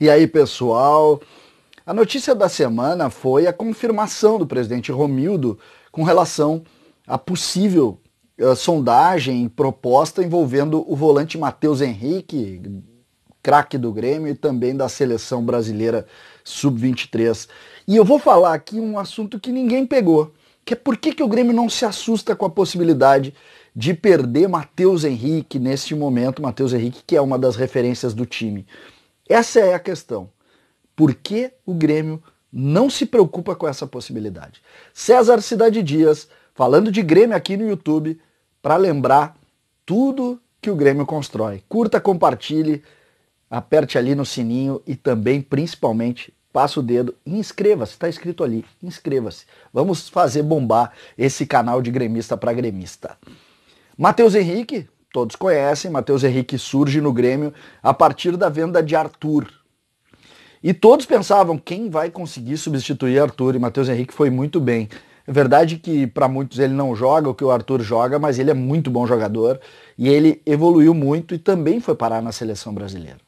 E aí, pessoal? A notícia da semana foi a confirmação do presidente Romildo com relação à possível uh, sondagem proposta envolvendo o volante Matheus Henrique, craque do Grêmio e também da seleção brasileira sub-23. E eu vou falar aqui um assunto que ninguém pegou, que é por que, que o Grêmio não se assusta com a possibilidade de perder Matheus Henrique neste momento, Matheus Henrique que é uma das referências do time. Essa é a questão. Por que o Grêmio não se preocupa com essa possibilidade? César Cidade Dias, falando de Grêmio aqui no YouTube, para lembrar tudo que o Grêmio constrói. Curta, compartilhe, aperte ali no sininho e também, principalmente, passa o dedo e inscreva-se. Está escrito ali, inscreva-se. Vamos fazer bombar esse canal de gremista para gremista. Matheus Henrique, todos conhecem, Matheus Henrique surge no Grêmio a partir da venda de Arthur. E todos pensavam quem vai conseguir substituir Arthur e Matheus Henrique foi muito bem. É verdade que para muitos ele não joga o que o Arthur joga, mas ele é muito bom jogador e ele evoluiu muito e também foi parar na seleção brasileira.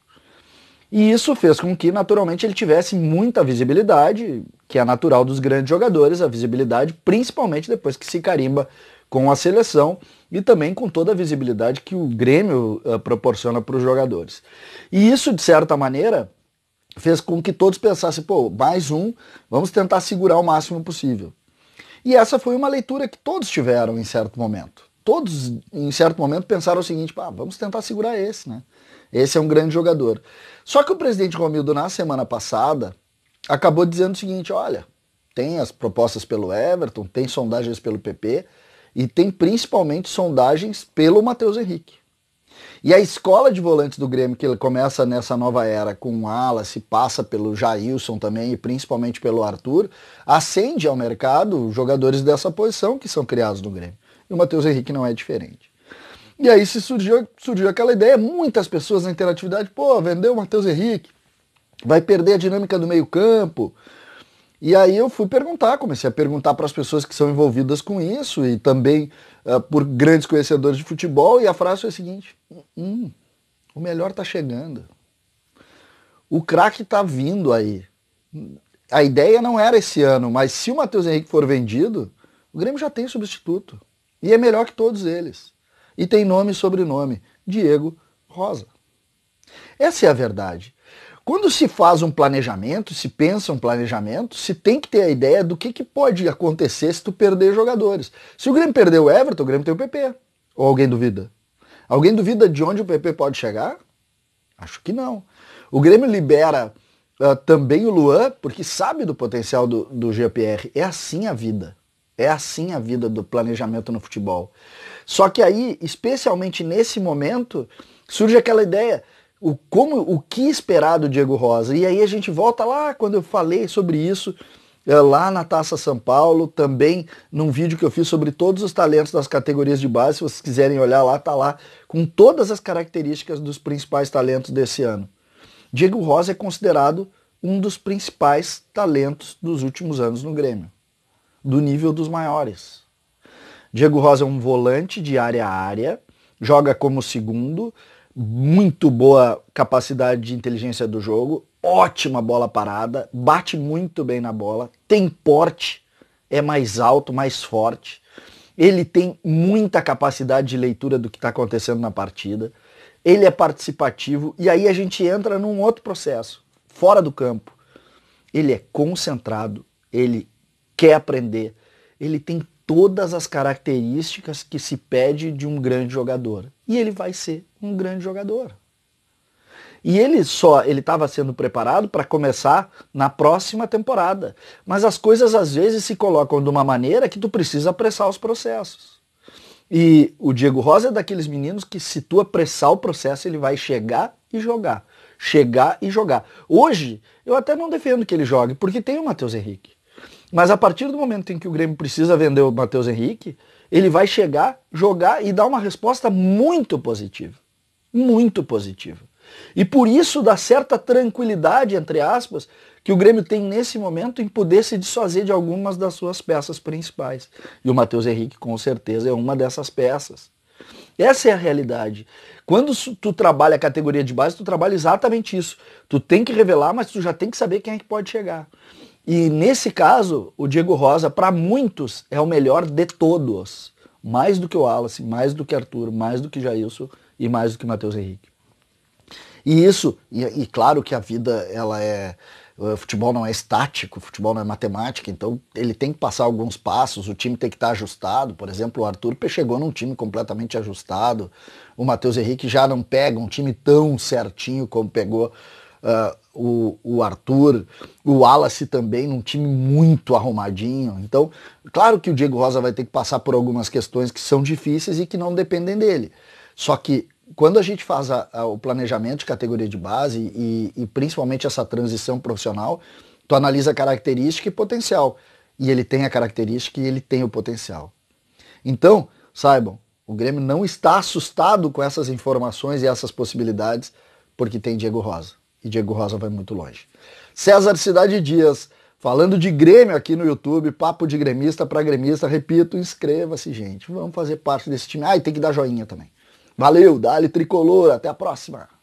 E isso fez com que, naturalmente, ele tivesse muita visibilidade, que é natural dos grandes jogadores, a visibilidade, principalmente depois que se carimba com a seleção e também com toda a visibilidade que o Grêmio uh, proporciona para os jogadores. E isso, de certa maneira, fez com que todos pensassem, pô, mais um, vamos tentar segurar o máximo possível. E essa foi uma leitura que todos tiveram em certo momento todos, em certo momento, pensaram o seguinte: ah, vamos tentar segurar esse, né? Esse é um grande jogador. Só que o presidente Romildo, na semana passada, acabou dizendo o seguinte: olha, tem as propostas pelo Everton, tem sondagens pelo PP e tem principalmente sondagens pelo Matheus Henrique. E a escola de volantes do Grêmio, que ele começa nessa nova era com o Ala, se passa pelo Jailson também e principalmente pelo Arthur, acende ao mercado jogadores dessa posição que são criados no Grêmio. E o Matheus Henrique não é diferente. E aí se surgiu, surgiu aquela ideia, muitas pessoas na interatividade, pô, vendeu o Matheus Henrique, vai perder a dinâmica do meio-campo. E aí eu fui perguntar, comecei a perguntar para as pessoas que são envolvidas com isso e também uh, por grandes conhecedores de futebol, e a frase foi a seguinte: hum, o melhor está chegando. O craque está vindo aí. A ideia não era esse ano, mas se o Matheus Henrique for vendido, o Grêmio já tem substituto. E é melhor que todos eles. E tem nome e sobrenome: Diego Rosa. Essa é a verdade. Quando se faz um planejamento, se pensa um planejamento, se tem que ter a ideia do que, que pode acontecer se tu perder jogadores. Se o Grêmio perder o Everton, o Grêmio tem o PP. Ou alguém duvida? Alguém duvida de onde o PP pode chegar? Acho que não. O Grêmio libera uh, também o Luan, porque sabe do potencial do, do GPR. É assim a vida. É assim a vida do planejamento no futebol. Só que aí, especialmente nesse momento, surge aquela ideia, o como, o que esperar do Diego Rosa? E aí a gente volta lá quando eu falei sobre isso eh, lá na Taça São Paulo, também num vídeo que eu fiz sobre todos os talentos das categorias de base, se vocês quiserem olhar lá, tá lá com todas as características dos principais talentos desse ano. Diego Rosa é considerado um dos principais talentos dos últimos anos no Grêmio do nível dos maiores. Diego Rosa é um volante de área a área, joga como segundo, muito boa capacidade de inteligência do jogo, ótima bola parada, bate muito bem na bola, tem porte, é mais alto, mais forte. Ele tem muita capacidade de leitura do que está acontecendo na partida. Ele é participativo e aí a gente entra num outro processo, fora do campo. Ele é concentrado, ele quer aprender. Ele tem todas as características que se pede de um grande jogador. E ele vai ser um grande jogador. E ele só, ele estava sendo preparado para começar na próxima temporada. Mas as coisas às vezes se colocam de uma maneira que tu precisa apressar os processos. E o Diego Rosa é daqueles meninos que se tu apressar o processo, ele vai chegar e jogar. Chegar e jogar. Hoje, eu até não defendo que ele jogue, porque tem o Matheus Henrique. Mas a partir do momento em que o Grêmio precisa vender o Matheus Henrique, ele vai chegar, jogar e dar uma resposta muito positiva. Muito positiva. E por isso dá certa tranquilidade, entre aspas, que o Grêmio tem nesse momento em poder se desfazer de algumas das suas peças principais. E o Matheus Henrique, com certeza, é uma dessas peças. Essa é a realidade. Quando tu trabalha a categoria de base, tu trabalha exatamente isso. Tu tem que revelar, mas tu já tem que saber quem é que pode chegar. E nesse caso, o Diego Rosa, para muitos, é o melhor de todos. Mais do que o Wallace, mais do que Arthur, mais do que Jailson e mais do que Matheus Henrique. E isso, e, e claro que a vida ela é, o futebol não é estático, o futebol não é matemática, então ele tem que passar alguns passos, o time tem que estar ajustado. Por exemplo, o Arthur chegou num time completamente ajustado, o Matheus Henrique já não pega um time tão certinho como pegou ah, o, o Arthur, o Wallace também, num time muito arrumadinho. Então, claro que o Diego Rosa vai ter que passar por algumas questões que são difíceis e que não dependem dele. Só que quando a gente faz a, a, o planejamento de categoria de base e, e principalmente essa transição profissional, tu analisa característica e potencial. E ele tem a característica e ele tem o potencial. Então, saibam, o Grêmio não está assustado com essas informações e essas possibilidades, porque tem Diego Rosa e Diego Rosa vai muito longe. César Cidade Dias, falando de Grêmio aqui no YouTube, papo de gremista para gremista, repito, inscreva-se, gente. Vamos fazer parte desse time. Ah, e tem que dar joinha também. Valeu, dale tricolor, até a próxima.